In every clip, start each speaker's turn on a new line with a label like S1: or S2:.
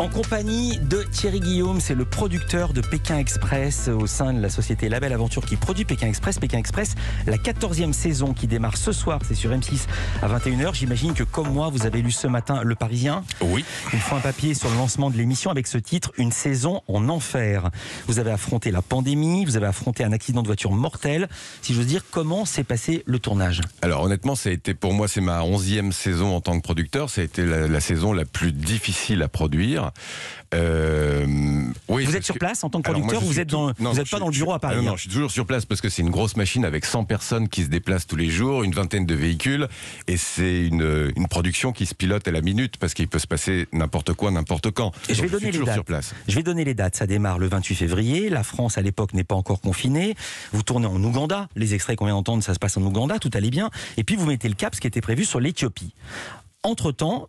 S1: En compagnie de Thierry Guillaume, c'est le producteur de Pékin Express au sein de la société Label Aventure qui produit Pékin Express. Pékin Express, la 14e saison qui démarre ce soir, c'est sur M6 à 21h. J'imagine que comme moi, vous avez lu ce matin Le Parisien. Oui. Une fois un papier sur le lancement de l'émission avec ce titre Une saison en enfer. Vous avez affronté la pandémie, vous avez affronté un accident de voiture mortel. Si je veux dire, comment s'est passé le tournage
S2: Alors honnêtement, ça a été pour moi, c'est ma 11e saison en tant que producteur. Ça a été la saison la plus difficile à produire. Euh, oui, vous êtes sur place en tant que producteur ou vous êtes, pas dans le bureau à Paris euh, Non, hein. je suis toujours sur place parce que c'est une grosse machine avec 100 personnes qui se déplacent tous les jours, une vingtaine de véhicules, et c'est euh, une, production qui se pilote à la minute parce qu'il peut se passer n'importe quoi, n'importe
S1: quand. je vais suis les toujours dates. sur place. Je vais donner les dates. Ça démarre le 28 février. La France à l'époque n'est pas encore confinée. Vous tournez en Ouganda. Les extraits qu'on vient d'entendre, ça se passe en Ouganda. Tout allait bien. Et puis vous mettez le cap, ce qui était prévu sur l'Éthiopie. Entre-temps,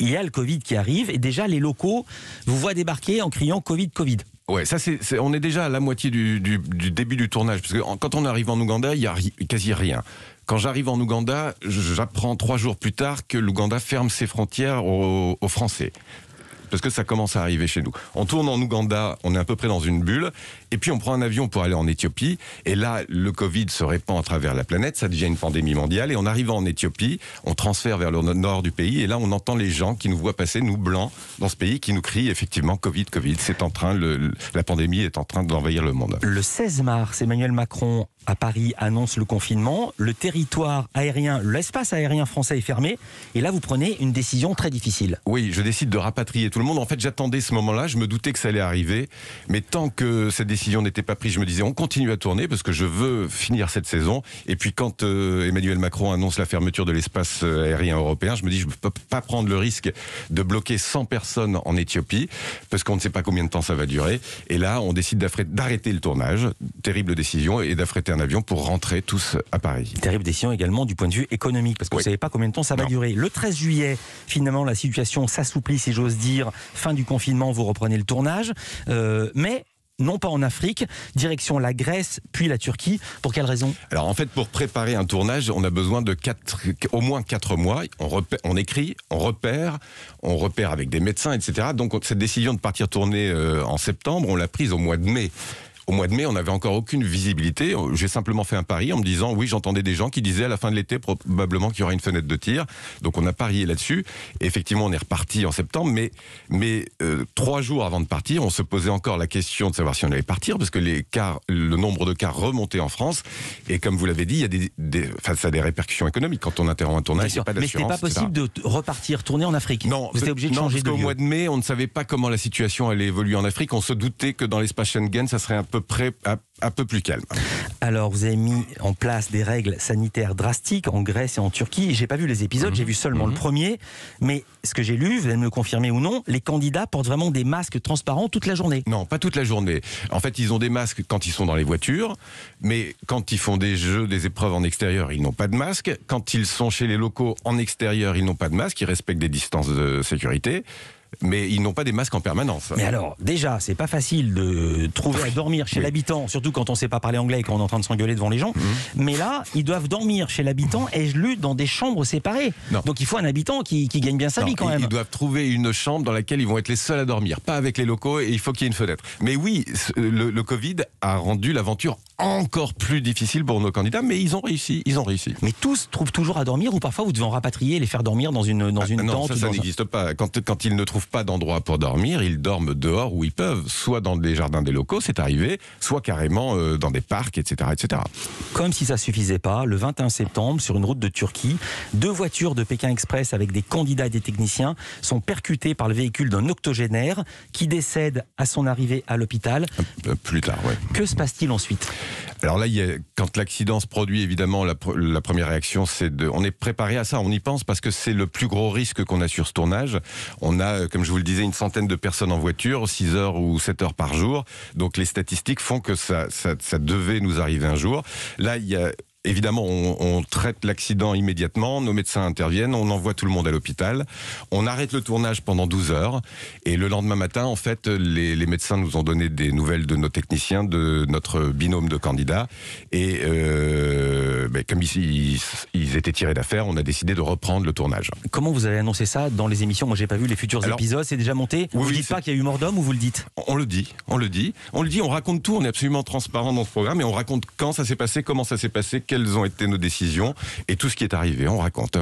S1: il y a le Covid qui arrive et déjà les locaux vous voient débarquer en criant Covid, Covid. Ouais, ça c'est, on est déjà à la
S2: moitié du, début du tournage, parce que quand on arrive en Ouganda, il n'y a quasi rien. Quand j'arrive en Ouganda, j'apprends trois jours plus tard que l'Ouganda ferme ses frontières aux Français parce que ça commence à arriver chez nous. On tourne en Ouganda, on est à peu près dans une bulle, et puis on prend un avion pour aller en Éthiopie, et là, le Covid se répand à travers la planète, ça devient une pandémie mondiale, et en arrivant en Éthiopie, on transfère vers le nord du pays, et là, on entend les gens qui nous voient passer, nous blancs, dans ce pays, qui nous crient effectivement Covid, Covid, c'est en train, la pandémie est en train d'envahir
S1: le monde. Le 16 mars, Emmanuel Macron à Paris annonce le confinement, le territoire aérien, l'espace aérien français est fermé, et là vous prenez une décision très difficile. Oui, je décide
S2: de rapatrier tout le monde. En fait, j'attendais ce moment-là, je me doutais que ça allait arriver, mais tant que cette décision n'était pas prise, je me disais on continue à tourner parce que je veux finir cette saison. Et puis quand euh, Emmanuel Macron annonce la fermeture de l'espace euh, aérien européen, je me dis je ne peux pas prendre le risque de bloquer 100 personnes en Éthiopie parce qu'on ne sait pas combien de temps ça va durer. Et là, on décide d'arrêter le tournage, terrible décision, et d'affréter un avion pour rentrer tous à Paris. Terrible décision également
S1: du point de vue économique, parce que vous ne savez pas combien de temps ça va durer. Le 13 juillet, finalement, la situation s'assouplit, si j'ose dire. Fin du confinement, vous reprenez le tournage. Euh, mais non pas en Afrique, direction la Grèce, puis la Turquie. Pour quelle raison
S2: Alors en fait, pour préparer un tournage, on a besoin de au moins 4 mois. On, on, écrit, on repère, on repère avec des médecins, etc. Donc cette décision de partir tourner euh, en septembre, on l'a prise au mois de mai au mois de mai, on n'avait encore aucune visibilité. J'ai simplement fait un pari en me disant, oui, j'entendais des gens qui disaient à la fin de l'été probablement qu'il y aura une fenêtre de tir. Donc on a parié là-dessus. Effectivement, on est reparti en septembre, mais, mais euh, trois jours avant de partir, on se posait encore la question de savoir si on allait partir, parce que les le nombre de cas remontait en France. Et comme vous l'avez dit, il y a des, enfin, ça a des répercussions économiques quand on interrompt un tournage. mais il a pas mais pas possible
S1: de repartir tourner en Afrique. Non, vous obligé de changer parce de
S2: mois de mai, on ne savait pas comment la situation allait évoluer en Afrique. On se doutait que dans l'espace Schengen, ça serait un peu
S1: près un peu plus calme. Alors, vous avez mis en place des règles sanitaires drastiques en Grèce et en Turquie. J'ai pas vu les épisodes, mhm. j'ai vu seulement le mhm. premier. Mais ce que j'ai lu, vous allez me le confirmer ou non, les candidats portent vraiment des masques transparents toute la journée. Non, pas toute la journée. En fait, ils ont des
S2: masques quand ils sont dans les voitures, mais quand ils font des jeux, des épreuves en extérieur, ils n'ont pas de masque. Quand ils sont chez les locaux en extérieur, ils n'ont pas de masque. Ils respectent des distances de sécurité mais ils n'ont pas des masques en permanence. Mais alors,
S1: déjà, c'est pas facile de trouver à dormir chez l'habitant, surtout quand on ne sait pas parler anglais et qu'on est en train de s'engueuler devant les gens. Mhm. Mais là, ils doivent dormir chez l'habitant, et je lu, dans des chambres séparées. Donc il faut un habitant qui, gagne bien sa vie quand même. Ils
S2: doivent trouver une chambre dans laquelle ils vont être les seuls à dormir, pas avec les locaux, et il faut qu'il y ait une fenêtre. Mais oui, le, Covid a rendu l'aventure encore plus difficile pour nos candidats, mais ils ont réussi. Ils ont réussi. Mais
S1: tous trouvent toujours à dormir, ou parfois vous devez en rapatrier, les faire dormir dans une, dans ah, une non, tente. Ça, n'existe
S2: pas. Quand, quand ils ne trouvent pas d'endroit pour dormir, ils dorment dehors où ils peuvent, soit dans les jardins des locaux, c'est arrivé, soit carrément euh, dans des parcs, etc., etc.
S1: Comme si ça suffisait pas, le 21 septembre, sur une route de Turquie, deux voitures de Pékin Express avec des candidats et des techniciens sont percutées par le véhicule d'un octogénaire qui décède à son arrivée à l'hôpital. Plus tard, oui. Que se passe-t-il ensuite
S2: Alors là, il y quand l'accident se produit, évidemment, la, la première réaction, c'est de. On est préparé à ça, on y pense parce que c'est le plus gros risque qu'on a sur ce tournage. On a euh, comme je vous le disais, une centaine de personnes en voiture, 6 heures ou 7 heures par jour. Donc les statistiques font que ça, ça, devait nous arriver un jour. Là, il Évidemment, on, traite l'accident immédiatement, nos médecins interviennent, on envoie tout le monde à l'hôpital, on arrête le tournage pendant 12 heures, et le lendemain matin, en fait, les, médecins nous ont donné des nouvelles de nos techniciens, de notre binôme de candidats, et euh, comme ils, ils étaient tirés d'affaire, on a décidé de reprendre le tournage.
S1: Comment vous avez annoncé ça dans les émissions Moi, j'ai pas vu les futurs épisodes. C'est déjà monté. vous ne dites pas qu'il y a eu mort d'homme ou vous le dites On le dit, on le dit, on le dit. On raconte tout. On est
S2: absolument transparent dans ce programme et on raconte quand ça s'est passé, comment ça s'est passé, quelles ont été nos décisions et tout ce qui est arrivé. On raconte.